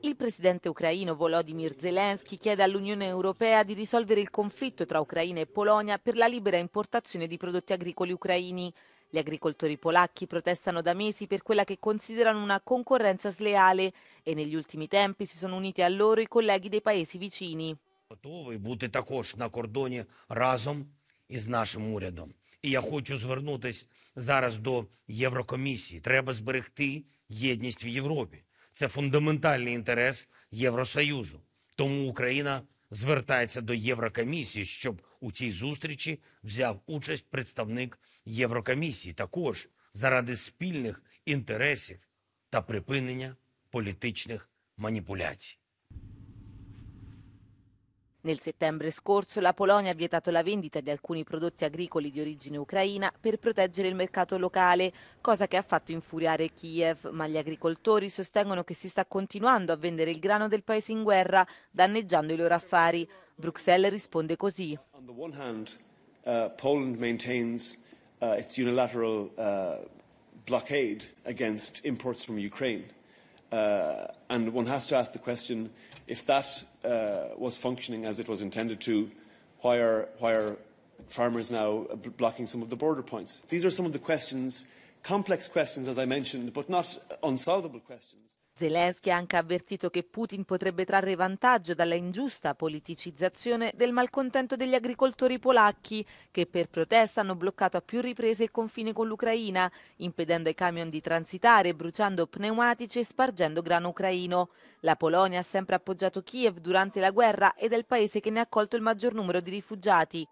Il presidente ucraino Volodymyr Zelensky chiede all'Unione Europea di risolvere il conflitto tra Ucraina e Polonia per la libera importazione di prodotti agricoli ucraini. Gli agricoltori polacchi protestano da mesi per quella che considerano una concorrenza sleale e negli ultimi tempi si sono uniti a loro i colleghi dei paesi vicini. Готові бути також на кордоні разом із нашим урядом. І я хочу звернутися зараз до Єврокомісії. Треба зберегти єдність в Європі. Це фундаментальний інтерес Євросоюзу. Тому Україна звертається до Єврокомісії, щоб у цій зустрічі взяв участь представник Єврокомісії, також заради спільних інтересів та припинення політичних маніпуляцій. Nel settembre scorso la Polonia ha vietato la vendita di alcuni prodotti agricoli di origine ucraina per proteggere il mercato locale, cosa che ha fatto infuriare Kiev, ma gli agricoltori sostengono che si sta continuando a vendere il grano del paese in guerra, danneggiando i loro affari. Bruxelles risponde così. On the one hand, uh, Poland maintains uh, its unilateral uh, blockade against imports from Ukraine. Uh, And one has to ask the question, if that uh, was functioning as it was intended to, why are, why are farmers now blocking some of the border points? These are some of the questions, complex questions, as I mentioned, but not unsolvable questions. Zelensky ha anche avvertito che Putin potrebbe trarre vantaggio dalla ingiusta politicizzazione del malcontento degli agricoltori polacchi, che per protesta hanno bloccato a più riprese il confine con l'Ucraina, impedendo ai camion di transitare, bruciando pneumatici e spargendo grano ucraino. La Polonia ha sempre appoggiato Kiev durante la guerra ed è il paese che ne ha accolto il maggior numero di rifugiati.